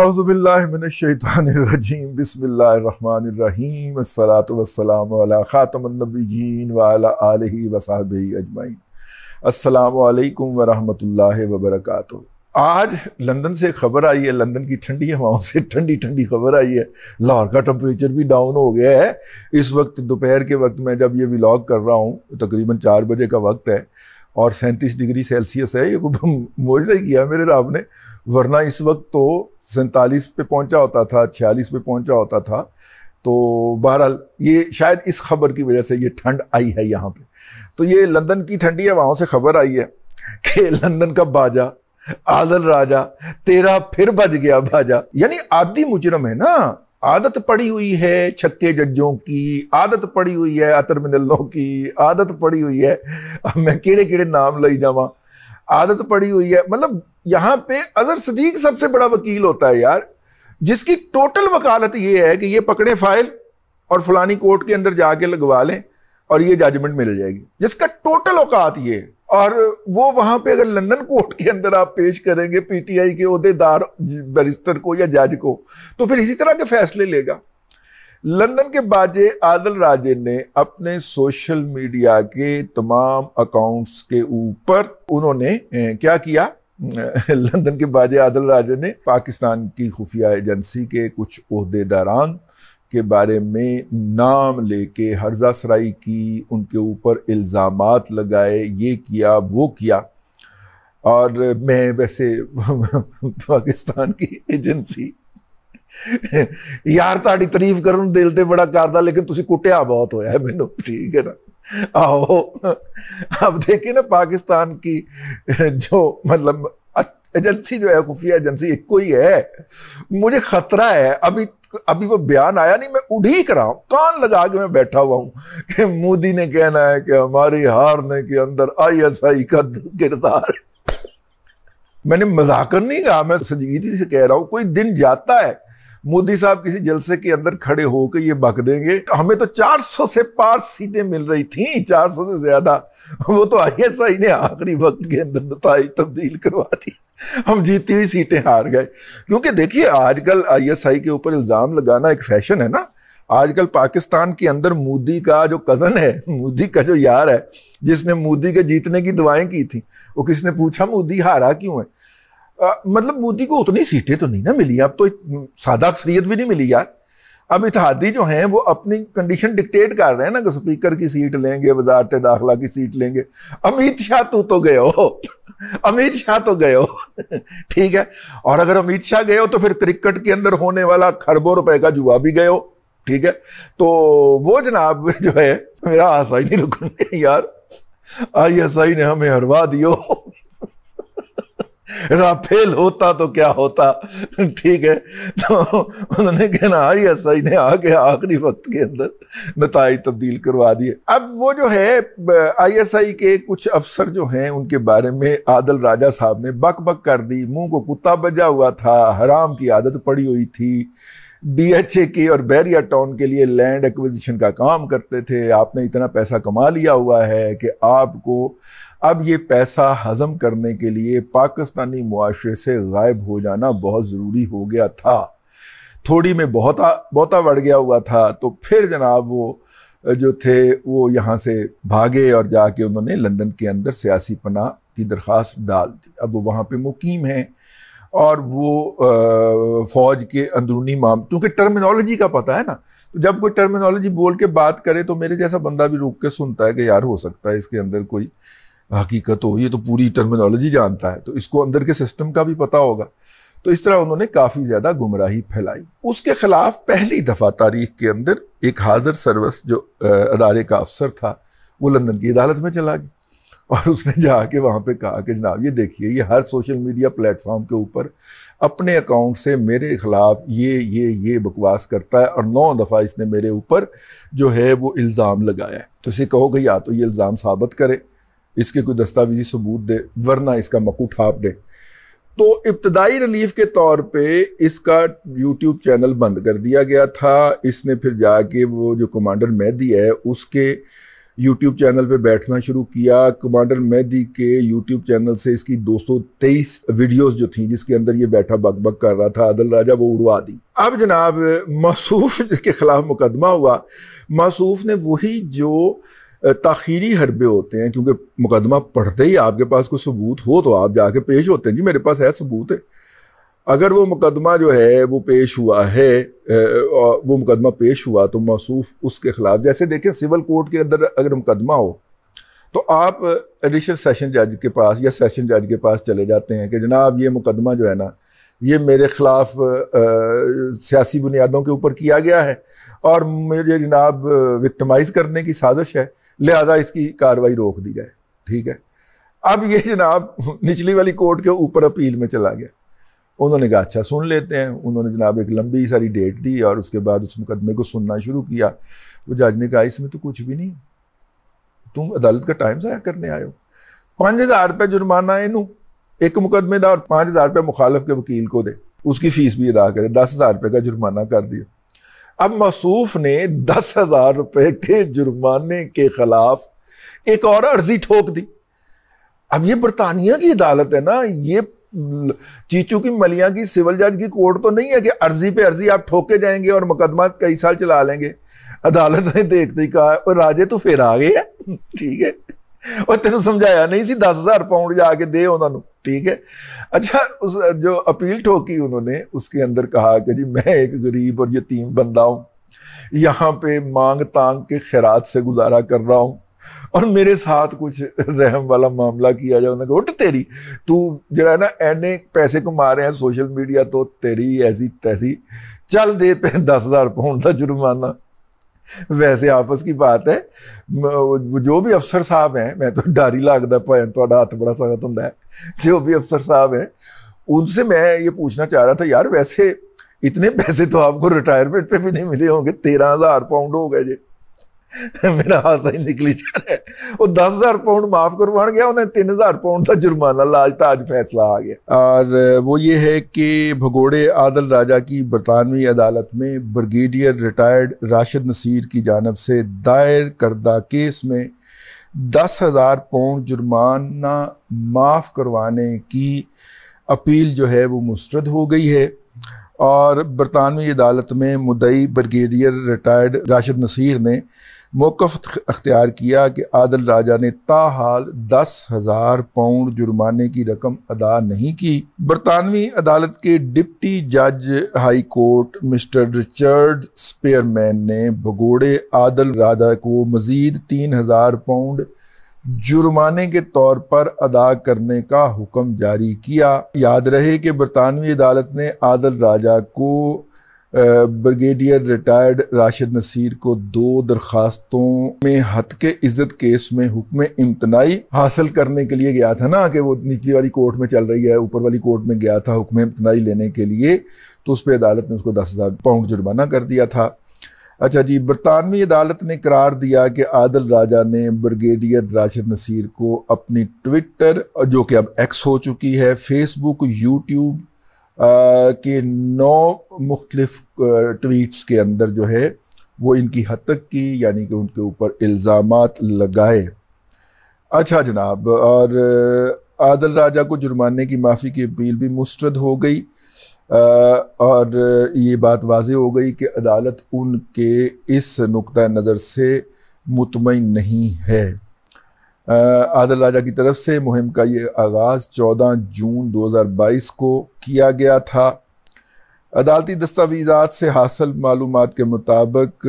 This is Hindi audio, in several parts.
अज़बिल्लाशैतरजीम बसमीम ख़ातमनबीन वाला वसाब अजमाइन वबरक आज लंदन से खबर आई है लंदन की ठंडी हवाओं से ठंडी ठंडी खबर आई है लाहौर का टम्परेचर भी डाउन हो गया है इस वक्त दोपहर के वक्त मैं जब ये व्लाग कर रहा हूँ तकरीबन चार बजे का वक्त है और सैंतीस डिग्री सेल्सियस है ये मोजा ही किया मेरे राब ने वरना इस वक्त तो सैंतालीस पे पहुंचा होता था छियालीस पे पहुंचा होता था तो बहरहाल ये शायद इस खबर की वजह से ये ठंड आई है यहाँ पे तो ये लंदन की ठंडी है वहाँ से खबर आई है कि लंदन का बाजा आदल राजा तेरा फिर बज गया बाजा यानी आदि मुजरम है ना आदत पड़ी हुई है छक्के जजों की आदत पड़ी हुई है अतर मिनलों की आदत पड़ी हुई है अब मैं किड़े केड़े नाम ले जावा आदत पड़ी हुई है मतलब यहाँ पे अजहर सदीक सबसे बड़ा वकील होता है यार जिसकी टोटल वकालत ये है कि ये पकड़े फाइल और फलानी कोर्ट के अंदर जाके लगवा लें और ये जजमेंट मिल जाएगी जिसका टोटल औकात ये है और वो वहां पे अगर लंदन कोर्ट के अंदर आप पेश करेंगे पीटीआई के अहदेदार बैरिस्टर को या जज को तो फिर इसी तरह के फैसले लेगा लंदन के बाजे आदल राजे ने अपने सोशल मीडिया के तमाम अकाउंट्स के ऊपर उन्होंने क्या किया लंदन के बाजे आदल राजे ने पाकिस्तान की खुफिया एजेंसी के कुछ अहदेदारान के बारे में नाम लेके हर्जा सराई की उनके ऊपर इल्ज़ाम लगाए ये किया वो किया और मैं वैसे पाकिस्तान की एजेंसी यार ताड़ी तारीफ कर दिल ਦਿਲ बड़ा करता लेकिन तुम कुटिया बहुत होया ਹੋਇਆ ਮੈਨੂੰ ਠੀਕ ਹੈ ਨਾ आओ अब देखिए ना पाकिस्तान की जो मतलब एजेंसी जो है खुफिया एजेंसी एक ही है मुझे खतरा है अभी अभी वो बयान आया नहीं मैं उड़ी कर रहा हूं कान लगा के मैं बैठा हुआ हूं कि मोदी ने कहना है कि हमारी हारने के अंदर आईएसआई का किरदार मैंने मजाक नहीं कहा मैं सजीदी से कह रहा हूं कोई दिन जाता है मोदी साहब किसी जलसे के अंदर खड़े होकर ये बक देंगे हमें तो 400 से पार सीटें मिल रही थी 400 से ज्यादा वो तो आईएसआई ने आखिरी वक्त के अंदर नतज तब्दील करवा दी हम जीती हुई सीटें हार गए क्योंकि देखिए आजकल आईएसआई के ऊपर इल्ज़ाम लगाना एक फैशन है ना आजकल पाकिस्तान के अंदर मोदी का जो कज़न है मोदी का जो यार है जिसने मोदी के जीतने की दुआएं की थी वो किसने पूछा मोदी हारा क्यों है आ, मतलब मोदी को उतनी सीटें तो नहीं ना मिली अब तो सादा अक्सरियत भी नहीं मिली यार अब इतिहादी जो हैं वो अपनी कंडीशन डिक्टेट कर रहे हैं ना कि स्पीकर की सीट लेंगे वजारत दाखिला की सीट लेंगे अमित शाह तू तो गए हो अमित शाह तो गए हो ठीक है और अगर अमित शाह गए हो तो फिर क्रिकेट के अंदर होने वाला खरबों रुपए का जुआ भी गए हो ठीक है तो वो जनाब जो है मेरा आसाई नहीं रुकने यार आई एस आई ने हमें हरवा दियो राफेल होता तो क्या होता ठीक है तो उन्होंने कहना आई एस आई ने आगे आखिरी वक्त के अंदर नतज तब्दील करवा दिए अब वो जो है आई एस आई के कुछ अफसर जो हैं उनके बारे में आदल राजा साहब ने बक बक कर दी मुंह को कुत्ता बजा हुआ था हराम की आदत पड़ी हुई थी डीएचए के और बैरिया टाउन के लिए लैंड एक्विजिशन का काम करते थे आपने इतना पैसा कमा लिया हुआ है कि आपको अब ये पैसा हजम करने के लिए पाकिस्तानी मुआरे से गायब हो जाना बहुत ज़रूरी हो गया था थोड़ी में बहुत बहुता बढ़ गया हुआ था तो फिर जनाब वो जो थे वो यहाँ से भागे और जाके उन्होंने लंदन के अंदर सियासी पना की दरख्वास्त डाल दी अब वो वहाँ पर मुकीम हैं और वो फ़ौज के अंदरूनी माम क्योंकि टर्मिनोलॉजी का पता है ना तो जब कोई टर्मिनोलॉजी बोल के बात करे तो मेरे जैसा बंदा भी रुक के सुनता है कि यार हो सकता है इसके अंदर कोई हकीकत हो ये तो पूरी टर्मिनोलॉजी जानता है तो इसको अंदर के सिस्टम का भी पता होगा तो इस तरह उन्होंने काफ़ी ज़्यादा गुमराही फैलाई उसके खिलाफ पहली दफ़ा तारीख के अंदर एक हाजिर सर्वस जो अदारे का अफसर था वो लंदन की अदालत में चला गया और उसने जाके वहाँ पे कहा कि जनाब ये देखिए ये हर सोशल मीडिया प्लेटफॉर्म के ऊपर अपने अकाउंट से मेरे ख़िलाफ़ ये ये ये बकवास करता है और नौ दफ़ा इसने मेरे ऊपर जो है वो इल्ज़ाम लगाया है तो इसे कहो कि या तो ये इल्ज़ाम साबित करे इसके कोई दस्तावेजी सबूत दे वरना इसका मकू ठाप दे तो इब्तदाई रिलीफ के तौर पे इसका यूट्यूब चैनल बंद कर दिया गया था इसने फिर जाके वो जो कमांडर मेहदी है उसके यूट्यूब चैनल पे बैठना शुरू किया कमांडर मेहदी के यूट्यूब चैनल से इसकी दो तेईस वीडियोज जो थी जिसके अंदर ये बैठा बक बक कर रहा था अदल राजा वो उड़वा दी अब जनाब मासूफ के खिलाफ मुकदमा हुआ मासूफ ने वही जो ताखीरी हरबे होते हैं क्योंकि मुकदमा पढ़ते ही आपके पास कोई सबूत हो तो आप जाके पेश होते हैं जी मेरे पास है सबूत है अगर वो मुकदमा जो है वो पेश हुआ है वो मुकदमा पेश हुआ तो मसूफ उसके ख़िलाफ़ जैसे देखें सिविल कोर्ट के अंदर अगर मुकदमा हो तो आप एडिशनल सेशन जज के पास या सेशन जज के पास चले जाते हैं कि जनाब ये मुकदमा जो है ना ये मेरे ख़िलाफ़ सियासी बुनियादों के ऊपर किया गया है और मुझे जनाब विक्टमाइज़ करने की साजिश है लिहाजा इसकी कार्रवाई रोक दी जाए ठीक है अब ये जनाब निचली वाली कोर्ट के ऊपर अपील में चला गया उन्होंने कहा अच्छा सुन लेते हैं उन्होंने जनाब एक लंबी सारी डेट दी और उसके बाद उस मुकदमे को सुनना शुरू किया वो जज ने कहा इसमें तो कुछ भी नहीं तुम अदालत का टाइम ज़ाया करने आए हो पाँच हज़ार रुपये जुर्माना है इनू एक मुकदमेदार पाँच हज़ार रुपये मुखालफ के वकील को दे उसकी फ़ीस भी अदा करे दस हज़ार रुपये का जुर्माना कर दिया अब मसूफ ने दस हजार रुपए के जुर्माने के खिलाफ एक और अर्जी ठोक दी अब ये बरतानिया की अदालत है ना ये चीचू की मलिया की सिविल जज की कोर्ट तो नहीं है कि अर्जी पे अर्जी आप ठोके जाएंगे और मुकदमा कई साल चला लेंगे अदालत ने देखते ही कहा राजे तो फिर आ गए ठीक है ਉਹ तेन समझाया नहीं सी दस हज़ार पाउंड ਕੇ ਦੇ ਉਹਨਾਂ ਨੂੰ ठीक है अच्छा उस जो अपील ठोकी उन्होंने उसके अंदर कहा कि जी मैं एक गरीब और यतीम बंदा हूँ यहाँ पे मांग तांग के खैरात से गुजारा कर रहा हूँ और मेरे साथ कुछ रहम वाला मामला किया जाए उन्होंने कहा उठ तेरी तू जरा ना एने पैसे कमा रहे हैं सोशल मीडिया तो तेरी ऐसी तैसी चल दे पे दस हज़ार पाउंड का जुर्माना वैसे आपस की बात है जो भी अफसर साहब हैं मैं तो डर ही लगता ਤੁਹਾਡਾ ਹੱਥ हाथ बड़ा सख्त होंगे जो भी अफसर साहब हैं उनसे मैं ये पूछना चाह रहा था यार वैसे इतने पैसे तो आपको रिटायरमेंट पे भी नहीं मिले होंगे तेरह हजार पाउंड हो गए जी मेरा ही निकली जा रहा है वो दस हज़ार पाउंड माफ करवा गया उन्हें हज़ार पाउंड का जुर्माना लाजता आज फैसला आ गया और वो ये है कि भगोड़े आदल राजा की बरतानवी अदालत में ब्रिगेडियर रिटायर्ड राशिद नसीर की जानब से दायर करदा केस में दस हज़ार पाउंड जुर्माना माफ़ करवाने की अपील जो है वो मुस्रद हो गई है और बरतानवी अदालत में मुदई ब्रिगेडियर रिटायर्ड राशिद नसीर ने मौकफ अख्तियार किया कि आदल राजा ने ताहाल दस हज़ार पाउंड जुर्माने की रकम अदा नहीं की बरतानवी अदालत के डिप्टी जज high court mister Richard Spearman ने भगोड़े आदल राजा को मज़ीद तीन हज़ार पाउंड जुर्माने के तौर पर अदा करने का हुक्म जारी किया याद रहे कि बरतानवी अदालत ने आदल राजा को ब्रिगेडियर रिटायर्ड राशिद नसीर को दो दरखास्तों में हत के इज्जत केस में हुक्म इम्तनाई हासिल करने के लिए गया था ना कि वो निचली वाली कोर्ट में चल रही है ऊपर वाली कोर्ट में गया था हुक्म इम्तनाई लेने के लिए तो उस पर अदालत ने उसको दस हज़ार पाउंड जुर्माना कर दिया था अच्छा जी बरतानवी अदालत ने करार दिया कि आदल राजा ने ब्रिगेडियर राशिद नसीर को अपनी ट्विटर जो कि अब एक्स हो चुकी है फेसबुक यूट्यूब के नौ मुख्तलफ ट्वीट्स के अंदर जो है वो इनकी हद तक की यानी कि उनके ऊपर इल्ज़ाम लगाए अच्छा जनाब और आदल राजा को जुर्माने की माफ़ी की अपील भी मुस्रद हो गई और ये बात वाज हो गई कि अदालत उनके इस नुक़ नज़र से मुतमिन नहीं है आदल राजा की तरफ से मुहिम का ये आगाज़ 14 जून 2022 को किया गया था अदालती दस्तावीज़ा से हासिल मालूम के मुताबिक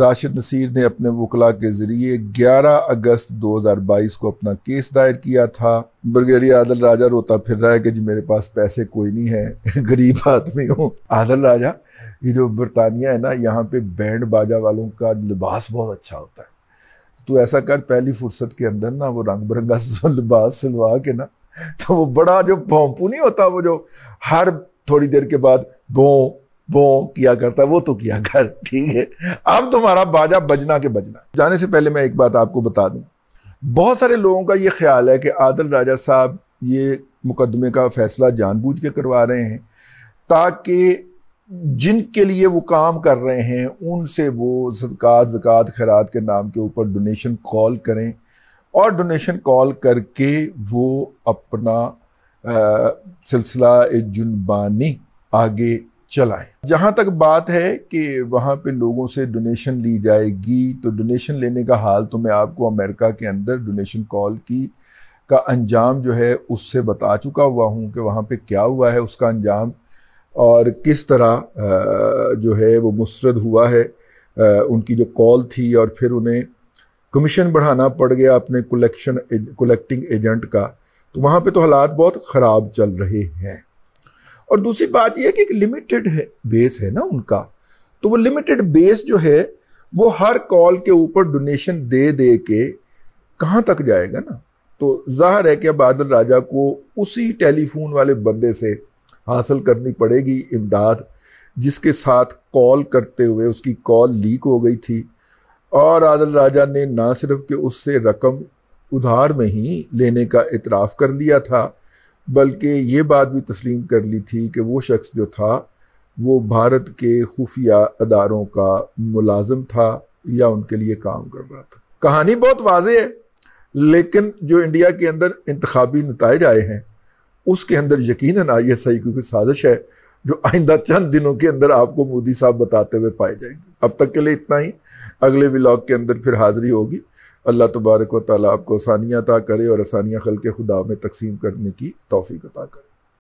राशिद नसीर ने अपने वकला के ज़रिए 11 अगस्त 2022 को अपना केस दायर किया था ब्रिगेडियर आदल राजा रोता फिर रहा है कि जी मेरे पास पैसे कोई नहीं है गरीब आदमी हूँ आदल राजा ये जो बरतानिया है ना यहाँ पे बैंड बाजा वालों का लिबास बहुत अच्छा होता है तो ऐसा कर पहली फुर्सत के अंदर ना वो रंग बिरंगा लिबास सिलवा के ना तो वो बड़ा जो भोंपू नहीं होता वो जो हर थोड़ी देर के बाद भों वो किया करता वो तो किया कर ठीक है अब तुम्हारा बाजा बजना के बजना जाने से पहले मैं एक बात आपको बता दूं बहुत सारे लोगों का ये ख्याल है कि आदल राजा साहब ये मुकदमे का फैसला जानबूझ के करवा रहे हैं ताकि जिनके लिए वो काम कर रहे हैं उनसे वो सदक़ात जक़ात खैरात के नाम के ऊपर डोनेशन कॉल करें और डोनेशन कॉल करके वो अपना सिलसिला जुनबानी आगे चलाएं जहाँ तक बात है कि वहाँ पे लोगों से डोनेशन ली जाएगी तो डोनेशन लेने का हाल तो मैं आपको अमेरिका के अंदर डोनेशन कॉल की का अंजाम जो है उससे बता चुका हुआ हूँ कि वहाँ पे क्या हुआ है उसका अंजाम और किस तरह जो है वो मुस्रद हुआ है उनकी जो कॉल थी और फिर उन्हें कमीशन बढ़ाना पड़ गया अपने कलेक्शन कलेक्टिंग एजेंट का तो वहाँ पे तो हालात बहुत ख़राब चल रहे हैं और दूसरी बात यह कि एक लिमिटेड है बेस है ना उनका तो वो लिमिटेड बेस जो है वो हर कॉल के ऊपर डोनेशन दे दे के कहाँ तक जाएगा ना तो जाहिर है कि अब आदल राजा को उसी टेलीफोन वाले बंदे से हासिल करनी पड़ेगी इमदाद जिसके साथ कॉल करते हुए उसकी कॉल लीक हो गई थी और आदल राजा ने ना सिर्फ कि उससे रकम उधार में ही लेने का इतराफ़ कर लिया था बल्कि ये बात भी तस्लीम कर ली थी कि वो शख्स जो था वो भारत के खुफिया अदारों का मुलाजम था या उनके लिए काम कर रहा था कहानी बहुत वाज है लेकिन जो इंडिया के अंदर इंतबी नतज आए हैं उसके अंदर यकीन है ना आई सही क्योंकि साजिश है जो आइंदा चंद दिनों के अंदर आपको मोदी साहब बताते हुए पाए जाएंगे अब तक के लिए इतना ही अगले ब्लॉग के अंदर फिर हाजिरी होगी अल्लाह तबारक व ताली आपको आसानियाँ अता करे और आसानियाँ खल के खुदा में तकसीम करने की तोफ़ी अता करे